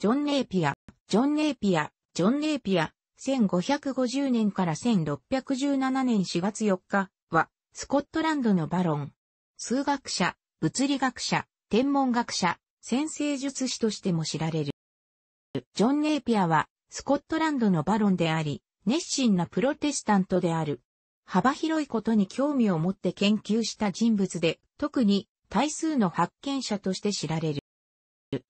ジョン・ネーピア、ジョン・ネーピア、ジョン・ネーピア、1550年から1617年4月4日は、スコットランドのバロン。数学者、物理学者、天文学者、先生術師としても知られる。ジョン・ネーピアは、スコットランドのバロンであり、熱心なプロテスタントである。幅広いことに興味を持って研究した人物で、特に、大数の発見者として知られる。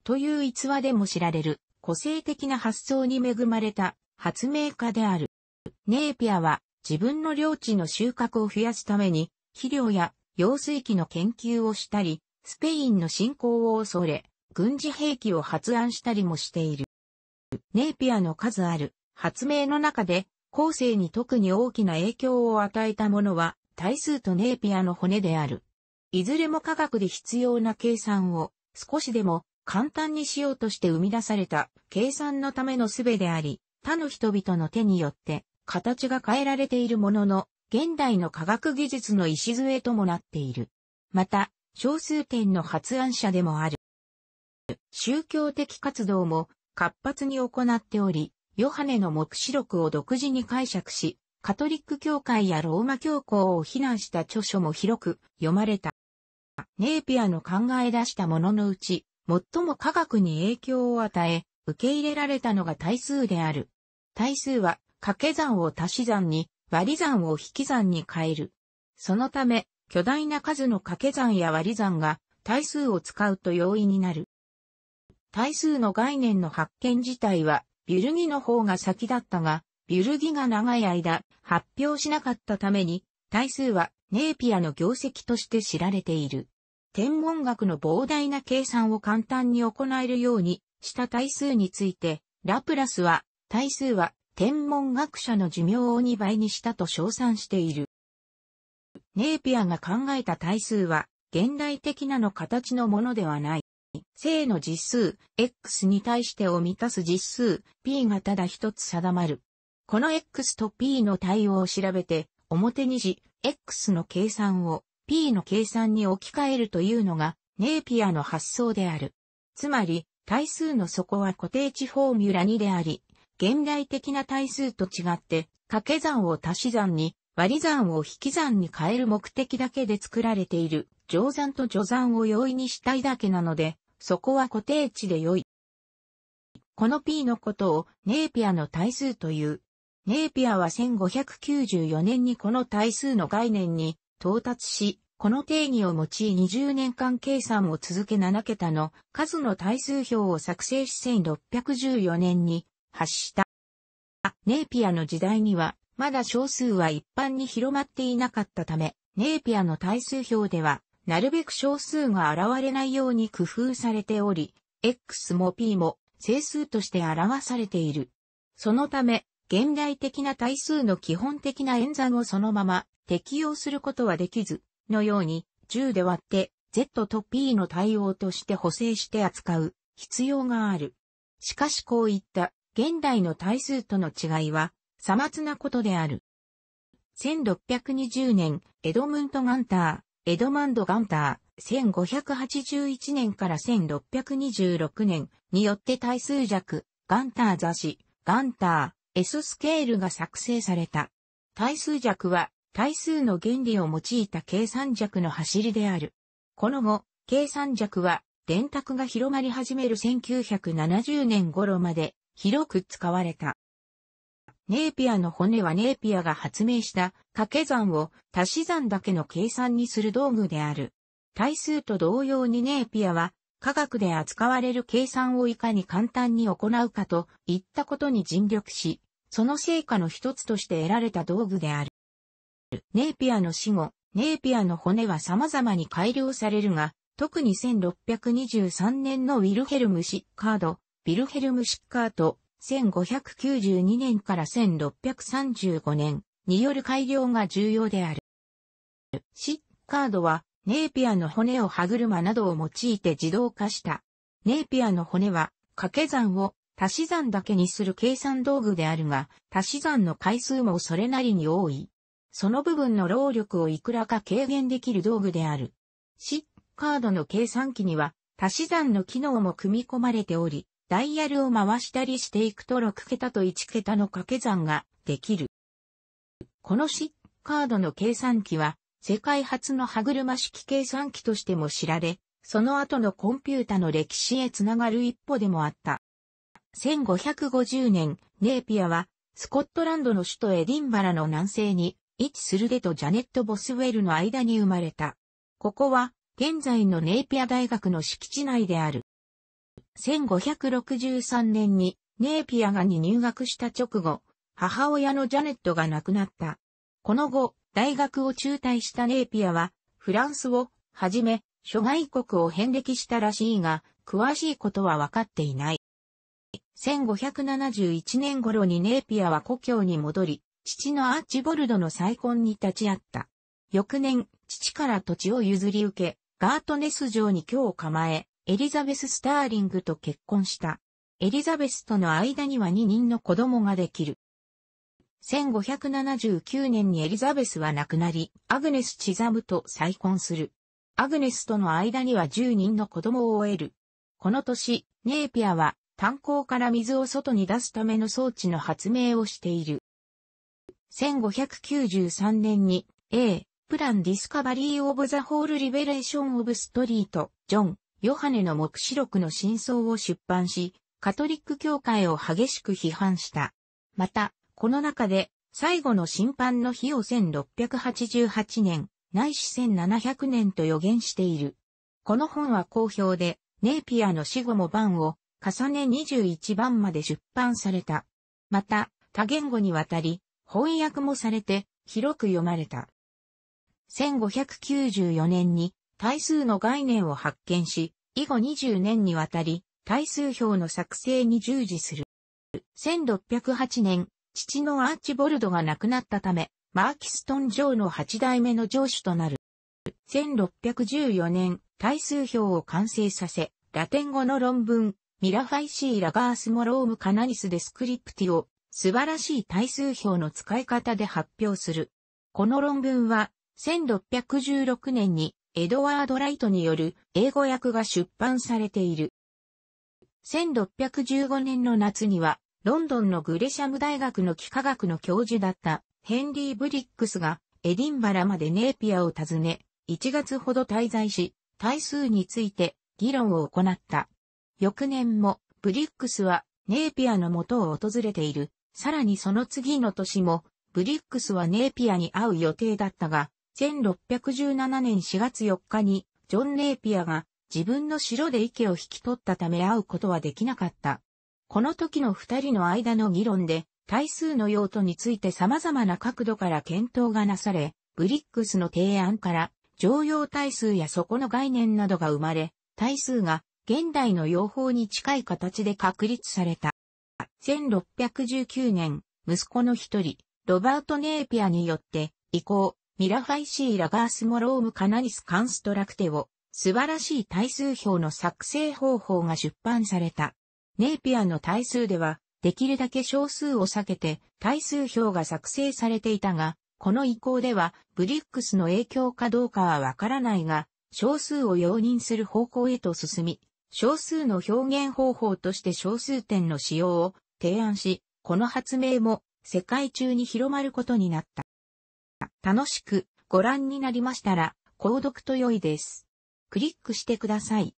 という逸話でも知られる個性的な発想に恵まれた発明家である。ネーピアは自分の領地の収穫を増やすために肥料や用水器の研究をしたり、スペインの侵攻を恐れ、軍事兵器を発案したりもしている。ネーピアの数ある発明の中で後世に特に大きな影響を与えたものは大数とネーピアの骨である。いずれも科学で必要な計算を少しでも簡単にしようとして生み出された計算のための術であり、他の人々の手によって形が変えられているものの、現代の科学技術の礎ともなっている。また、小数点の発案者でもある。宗教的活動も活発に行っており、ヨハネの目視録を独自に解釈し、カトリック教会やローマ教皇を非難した著書も広く読まれた。ネーピアの考え出したもののうち、最も科学に影響を与え、受け入れられたのが対数である。対数は、掛け算を足し算に、割り算を引き算に変える。そのため、巨大な数の掛け算や割り算が、対数を使うと容易になる。対数の概念の発見自体は、ビュルギの方が先だったが、ビュルギが長い間発表しなかったために、対数はネーピアの業績として知られている。天文学の膨大な計算を簡単に行えるようにした対数について、ラプラスは、対数は天文学者の寿命を2倍にしたと称賛している。ネーピアが考えた対数は、現代的なの形のものではない。正の実数、x に対してを満たす実数、p がただ一つ定まる。この x と p の対応を調べて、表2次、x の計算を P の計算に置き換えるというのが、ネーピアの発想である。つまり、対数の底は固定値フォーミュラ2であり、現代的な対数と違って、掛け算を足し算に、割り算を引き算に変える目的だけで作られている、乗算と除算を容易にしたいだけなので、そこは固定値で良い。この P のことをネーピアの対数という。ネーピアは1594年にこの対数の概念に到達し、この定義を用い20年間計算を続け7桁の数の対数表を作成し1614年に発した。ネーピアの時代には、まだ少数は一般に広まっていなかったため、ネーピアの対数表では、なるべく少数が現れないように工夫されており、X も P も整数として表されている。そのため、現代的な対数の基本的な演算をそのまま適用することはできず、のように10で割って Z と P の対応として補正して扱う必要がある。しかしこういった現代の対数との違いは、さまつなことである。1620年、エドムント・ガンター、エドマンド・ガンター、1581年から1626年によって対数弱、ガンター雑誌、ガンター、S スケールが作成された。対数弱は対数の原理を用いた計算弱の走りである。この後、計算弱は電卓が広まり始める1970年頃まで広く使われた。ネーピアの骨はネーピアが発明した掛け算を足し算だけの計算にする道具である。対数と同様にネーピアは科学で扱われる計算をいかに簡単に行うかといったことに尽力し、その成果の一つとして得られた道具である。ネイピアの死後、ネイピアの骨は様々に改良されるが、特に1623年のウィルヘルム・シッカード、ビルヘルム・シッカート、1592年から1635年による改良が重要である。シッカードはネイピアの骨を歯車などを用いて自動化した。ネイピアの骨は掛け算を足し算だけにする計算道具であるが、足し算の回数もそれなりに多い。その部分の労力をいくらか軽減できる道具である。シカードの計算機には足し算の機能も組み込まれており、ダイヤルを回したりしていくと6桁と1桁の掛け算ができる。このシカードの計算機は世界初の歯車式計算機としても知られ、その後のコンピュータの歴史へつながる一歩でもあった。1550年、ネーピアは、スコットランドの首都エディンバラの南西に位置するでとジャネット・ボスウェルの間に生まれた。ここは、現在のネーピア大学の敷地内である。1563年にネーピアがに入学した直後、母親のジャネットが亡くなった。この後、大学を中退したネーピアは、フランスを、はじめ、諸外国を遍歴したらしいが、詳しいことはわかっていない。1571年頃にネーピアは故郷に戻り、父のアーチボルドの再婚に立ち会った。翌年、父から土地を譲り受け、ガートネス城に居を構え、エリザベス・スターリングと結婚した。エリザベスとの間には2人の子供ができる。1579年にエリザベスは亡くなり、アグネス・チザムと再婚する。アグネスとの間には10人の子供を得る。この年、ネーピアは炭鉱から水を外に出すための装置の発明をしている。1593年に A、プランディスカバリー・オブ・ザ・ホール・リベレーション・オブ・ストリート、ジョン、ヨハネの目視録の真相を出版し、カトリック教会を激しく批判した。また、この中で、最後の審判の日を1688年、ないし1700年と予言している。この本は好評で、ネイピアの死後も版を重ね21番まで出版された。また、多言語にわたり、翻訳もされて、広く読まれた。1594年に、対数の概念を発見し、以後20年にわたり、対数表の作成に従事する。1608年、父のアーチボルドが亡くなったため、マーキストン城の八代目の城主となる。1614年、大数表を完成させ、ラテン語の論文、ミラファイシー・ラガース・モローム・カナニス・デスクリプティを、素晴らしい大数表の使い方で発表する。この論文は、1616年に、エドワード・ライトによる英語訳が出版されている。1615年の夏には、ロンドンのグレシャム大学の幾何学の教授だったヘンリー・ブリックスがエディンバラまでネーピアを訪ね、1月ほど滞在し、対数について議論を行った。翌年もブリックスはネーピアの元を訪れている。さらにその次の年もブリックスはネーピアに会う予定だったが、1617年4月4日にジョン・ネーピアが自分の城で池を引き取ったため会うことはできなかった。この時の二人の間の議論で、対数の用途について様々な角度から検討がなされ、ブリックスの提案から、常用対数やそこの概念などが生まれ、対数が現代の用法に近い形で確立された。1619年、息子の一人、ロバート・ネーピアによって、以降、ミラファイシー・ラガースモローム・カナニス・カンストラクテを、素晴らしい対数表の作成方法が出版された。ネイピアの対数では、できるだけ小数を避けて対数表が作成されていたが、この移行ではブリックスの影響かどうかはわからないが、小数を容認する方向へと進み、小数の表現方法として小数点の使用を提案し、この発明も世界中に広まることになった。楽しくご覧になりましたら、購読と良いです。クリックしてください。